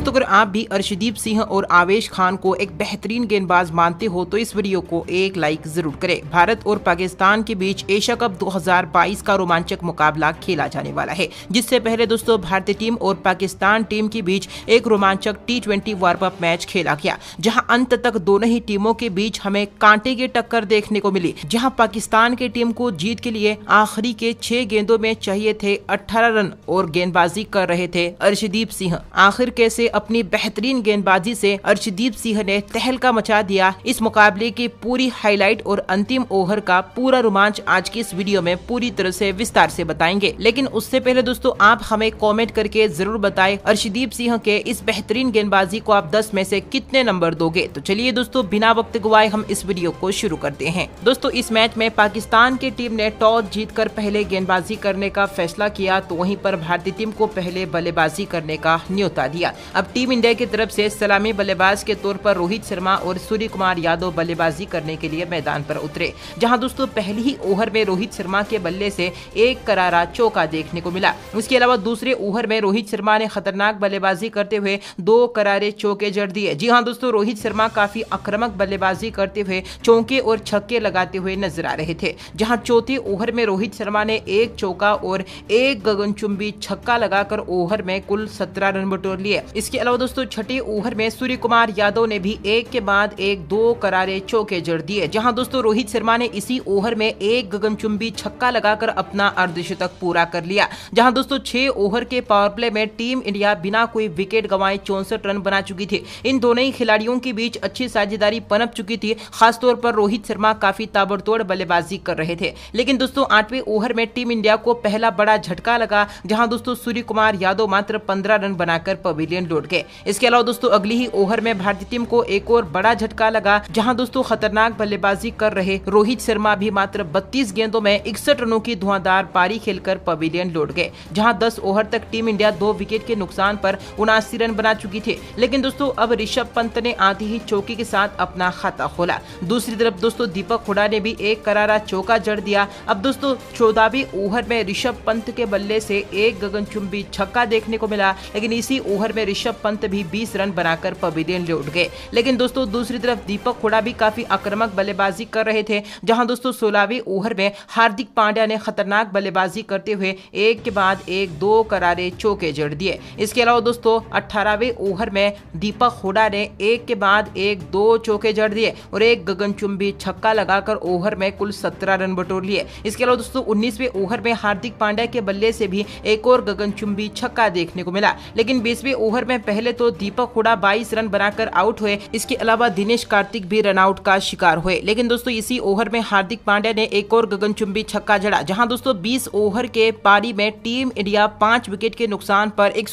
दोस्तों अगर आप भी अर्शदीप सिंह और आवेश खान को एक बेहतरीन गेंदबाज मानते हो तो इस वीडियो को एक लाइक जरूर करें भारत और पाकिस्तान के बीच एशिया कप 2022 का रोमांचक मुकाबला खेला जाने वाला है जिससे पहले दोस्तों भारतीय टीम और पाकिस्तान टीम के बीच एक रोमांचक टी ट्वेंटी मैच खेला गया जहाँ अंत तक दोनों ही टीमों के बीच हमें कांटे की टक्कर देखने को मिली जहाँ पाकिस्तान की टीम को जीत के लिए आखिरी के छह गेंदों में चाहिए थे अठारह रन और गेंदबाजी कर रहे थे अर्शदीप सिंह आखिर कैसे अपनी बेहतरीन गेंदबाजी से अर्शदीप सिंह ने तहलका मचा दिया इस मुकाबले की पूरी हाईलाइट और अंतिम ओवर का पूरा रोमांच आज की इस वीडियो में पूरी तरह से विस्तार से बताएंगे लेकिन उससे पहले दोस्तों आप हमें कमेंट करके जरूर बताएं अर्शदीप सिंह के इस बेहतरीन गेंदबाजी को आप दस में से कितने नंबर दोगे तो चलिए दोस्तों बिना वक्त गुवाए हम इस वीडियो को शुरू करते हैं दोस्तों इस मैच में पाकिस्तान की टीम ने टॉस जीत पहले गेंदबाजी करने का फैसला किया तो वहीं पर भारतीय टीम को पहले बल्लेबाजी करने का न्योता दिया अब टीम इंडिया की तरफ से सलामी बल्लेबाज के तौर पर रोहित शर्मा और सूर्य कुमार यादव बल्लेबाजी करने के लिए मैदान पर उतरे जहां दोस्तों पहली ही ओवर में रोहित शर्मा के बल्ले से एक करारा चौका देखने को मिला उसके अलावा दूसरे ओवर में रोहित शर्मा ने खतरनाक बल्लेबाजी करते हुए दो करारे चौके जड़ दिए जी हाँ दोस्तों रोहित शर्मा काफी आक्रमक बल्लेबाजी करते हुए चौके और छक्के लगाते हुए नजर आ रहे थे जहाँ चौथे ओवर में रोहित शर्मा ने एक चौका और एक गगनचुंबी छक्का लगाकर ओवर में कुल सत्रह रन बटोर लिए इसके अलावा दोस्तों छठे ओवर में सूर्य कुमार यादव ने भी एक के बाद एक दो करारे चौके जड़ दिए जहां दोस्तों रोहित शर्मा ने इसी ओवर में एक गगनचुंबी छक्का लगाकर अपना अर्धशतक पूरा कर लिया जहां दोस्तों छह ओवर के पावर प्ले में टीम इंडिया बिना कोई विकेट गंवाए चौसठ रन बना चुकी थी इन दोनों ही खिलाड़ियों के बीच अच्छी साझेदारी पनप चुकी थी खासतौर पर रोहित शर्मा काफी ताबड़तोड़ बल्लेबाजी कर रहे थे लेकिन दोस्तों आठवें ओवर में टीम इंडिया को पहला बड़ा झटका लगा जहां दोस्तों सूर्य कुमार यादव मात्र पंद्रह रन बनाकर पवेलियन लौट लौट गए इसके अलावा दोस्तों अगली ही ओवर में भारतीय टीम को एक और बड़ा झटका लगा जहां दोस्तों खतरनाक बल्लेबाजी कर रहे रोहित शर्मा भी मात्र 32 गेंदों में इकसठ रनों की धुआंधार पारी खेलकर पवेलियन लौट गए जहां 10 ओवर तक टीम इंडिया दो विकेट के नुकसान पर उनासी रन बना चुकी थी लेकिन दोस्तों अब ऋषभ पंत ने आधी ही चौकी के साथ अपना खाता खोला दूसरी तरफ दोस्तों दीपक हुडा ने भी एक करारा चौका जड़ दिया अब दोस्तों चौदहवीं ओवर में ऋषभ पंत के बल्ले से एक गगनचुंबी छक्का देखने को मिला लेकिन इसी ओवर में ऋषभ ऋषभ पंत भी 20 रन बनाकर पवेलियन ले उठ गए लेकिन दोस्तों दूसरी तरफ दीपक हुडा भी काफी आक्रमक बल्लेबाजी कर रहे थे जहां दोस्तों सोलहवें ओवर में हार्दिक पांड्या ने खतरनाक बल्लेबाजी करते हुए एक के बाद एक दो करारे चौके जड़ दिए इसके अलावा दोस्तों अठारहवे ओवर में दीपक हुडा ने एक के बाद एक दो चौके जड़ दिए और एक गगनचुंबी छक्का लगाकर ओवर में कुल सत्रह रन बटोर लिए इसके अलावा दोस्तों उन्नीसवे ओवर में हार्दिक पांड्या के बल्ले से भी एक और गगनचुंबी छक्का देखने को मिला लेकिन बीसवे ओवर में में पहले तो दीपक हुडा बाईस रन बनाकर आउट हुए इसके अलावा दिनेश कार्तिक भी रनआउट का शिकार हुए लेकिन दोस्तों इसी ओवर में हार्दिक पांड्या ने एक और गगनचुंबी छक्का जड़ा जहां दोस्तों 20 ओवर के पारी में टीम इंडिया पांच विकेट के नुकसान पर एक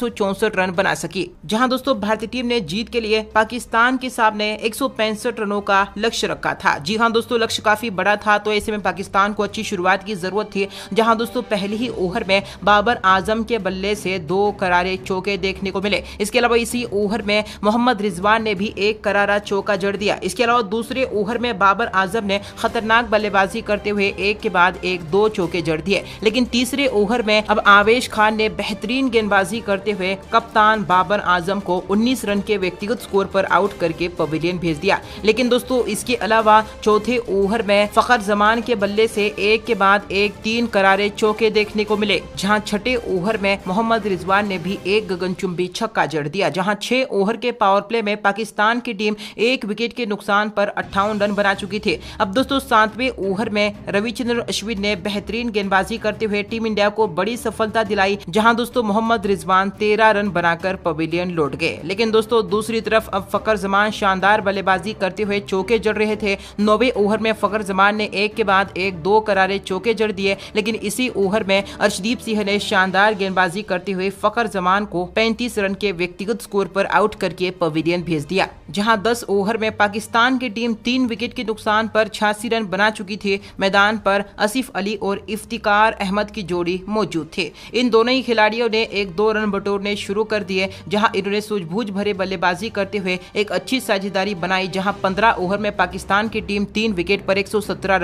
रन बना सकी जहां दोस्तों भारतीय टीम ने जीत के लिए पाकिस्तान के सामने एक रनों का लक्ष्य रखा था जी हाँ दोस्तों लक्ष्य काफी बड़ा था तो ऐसे में पाकिस्तान को अच्छी शुरुआत की जरूरत थी जहां दोस्तों पहले ही ओवर में बाबर आजम के बल्ले से दो करारे चौके देखने को मिले इसके इसके अलावा इसी ओवर में मोहम्मद रिजवान ने भी एक करारा चौका जड़ दिया इसके अलावा दूसरे ओवर में बाबर आजम ने खतरनाक बल्लेबाजी करते हुए एक के बाद एक दो चौके जड़ दिए लेकिन तीसरे ओवर में अब आवेश खान ने बेहतरीन गेंदबाजी करते हुए कप्तान बाबर आजम को 19 रन के व्यक्तिगत स्कोर पर आउट करके पवेलियन भेज दिया लेकिन दोस्तों इसके अलावा चौथे ओवर में फखर जमान के बल्ले से एक के बाद एक तीन करारे चौके देखने को मिले जहां छठे ओवर में मोहम्मद रिजवान ने भी एक गगनचुंबी छक्का जड़ जड़ दिया जहां छह ओवर के पावर प्ले में पाकिस्तान की टीम एक विकेट के नुकसान पर अट्ठावन रन बना चुकी थी अब दोस्तों सातवें ओवर में रविचंद्र अश्विन ने बेहतरीन गेंदबाजी करते हुए टीम इंडिया को बड़ी सफलता दिलाई जहां दोस्तों मोहम्मद रिजवान तेरह रन बनाकर पवेलियन लौट गए लेकिन दोस्तों दूसरी तरफ अब फकर जमान शानदार बल्लेबाजी करते हुए चौके जड़ रहे थे नौवे ओवर में फकर जमान ने एक के बाद एक दो करारे चौके जड़ दिए लेकिन इसी ओवर में अर्शदीप सिंह ने शानदार गेंदबाजी करते हुए फकर जमान को पैंतीस रन के व्यक्तिगत स्कोर पर आउट करके पवेलियन भेज दिया जहां 10 ओवर में पाकिस्तान की टीम तीन विकेट के नुकसान पर छियासी रन बना चुकी थी मैदान पर आसिफ अली और इफ्तिकार अहमद की जोड़ी मौजूद थे इन दोनों ही खिलाड़ियों ने एक दो रन बटोरने शुरू कर दिए जहाँ इन्होंने सूझबूझ भरे बल्लेबाजी करते हुए एक अच्छी साझेदारी बनाई जहाँ पंद्रह ओवर में पाकिस्तान की टीम तीन विकेट पर एक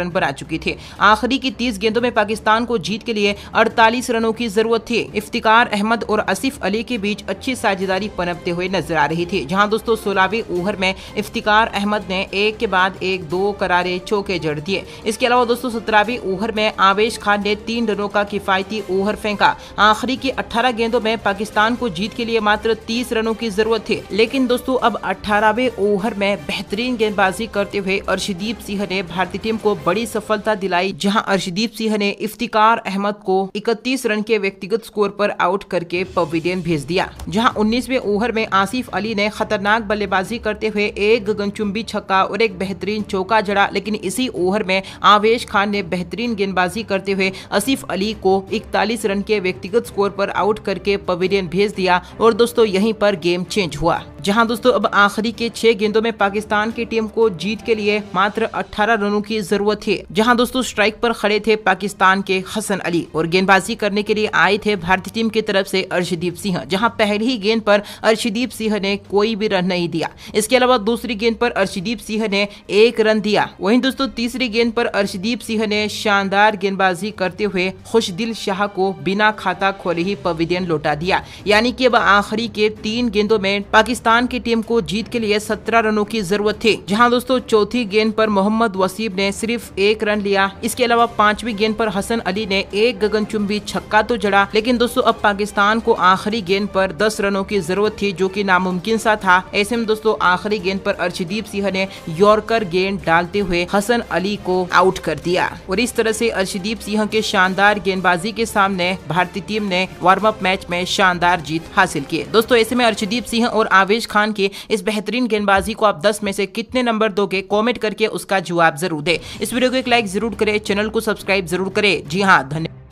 रन बना चुकी थी आखिरी की तीस गेंदों में पाकिस्तान को जीत के लिए अड़तालीस रनों की जरूरत थी इफ्तिकार अहमद और आसिफ अली के बीच अच्छी साझेदारी बेरोजगारी पनपते हुए नजर आ रही थी जहां दोस्तों सोलहवीं ओवर में इफ्तिकार अहमद ने एक के बाद एक दो करारे चौके जड़ दिए इसके अलावा दोस्तों सत्रहवीं ओवर में आवेश खान ने तीन रनों का किफायती ओवर फेंका आखिरी की अठारह गेंदों में पाकिस्तान को जीत के लिए मात्र तीस रनों की जरूरत थी लेकिन दोस्तों अब अठारहवे ओवर में बेहतरीन गेंदबाजी करते हुए अर्शदीप सिंह ने भारतीय टीम को बड़ी सफलता दिलाई जहां अर्शदीप सिंह ने इफ्तिकार अहमद को 31 रन के व्यक्तिगत स्कोर पर आउट करके पवेलियन भेज दिया जहां उन्नीसवें ओवर में आसिफ अली ने खतरनाक बल्लेबाजी करते हुए एक गगनचुंबी छक्का और एक बेहतरीन चौका जड़ा लेकिन इसी ओवर में आवेश खान ने बेहतरीन गेंदबाजी करते हुए आसिफ अली को इकतालीस रन के व्यक्तिगत स्कोर पर आउट करके पवेलियन भेज दिया और दोस्तों यहीं पर गेम चेंज हुआ जहां दोस्तों अब आखिरी के छह गेंदों में पाकिस्तान की टीम को जीत के लिए मात्र 18 रनों की जरूरत थी जहां दोस्तों स्ट्राइक पर खड़े थे पाकिस्तान के हसन अली और गेंदबाजी करने के लिए आए थे भारतीय टीम की तरफ से अर्शदीप सिंह जहां पहली ही गेंद पर अर्शदीप सिंह ने कोई भी रन नहीं दिया इसके अलावा दूसरी गेंद पर अर्शदीप सिंह ने एक रन दिया वही दोस्तों तीसरी गेंद पर अर्शदीप सिंह ने शानदार गेंदबाजी करते हुए खुशदिल शाह को बिना खाता खोले ही पवेलियन लौटा दिया यानी की अब आखिरी के तीन गेंदों में पाकिस्तान पाकिस्तान की टीम को जीत के लिए सत्रह रनों की जरूरत थी जहाँ दोस्तों चौथी गेंद पर मोहम्मद वसीब ने सिर्फ एक रन लिया इसके अलावा पांचवी गेंद पर हसन अली ने एक गगनचुंबी छक्का तो जड़ा लेकिन दोस्तों अब पाकिस्तान को आखिरी गेंद पर 10 रनों की जरूरत थी जो कि नामुमकिन सा था ऐसे में दोस्तों आखिरी गेंद पर अर्शदीप सिंह ने यॉर्कर गेंद डालते हुए हसन अली को आउट कर दिया और इस तरह से अर्शदीप सिंह के शानदार गेंदबाजी के सामने भारतीय टीम ने वार्म अप मैच में शानदार जीत हासिल की दोस्तों ऐसे में अर्शदीप सिंह और आवेश दरवेश खान की इस बेहतरीन गेंदबाजी को आप दस में से कितने नंबर दोगे कॉमेंट करके उसका जवाब जरूर दे इस वीडियो को एक लाइक जरूर करें चैनल को सब्सक्राइब जरूर करें जी हाँ धन्यवाद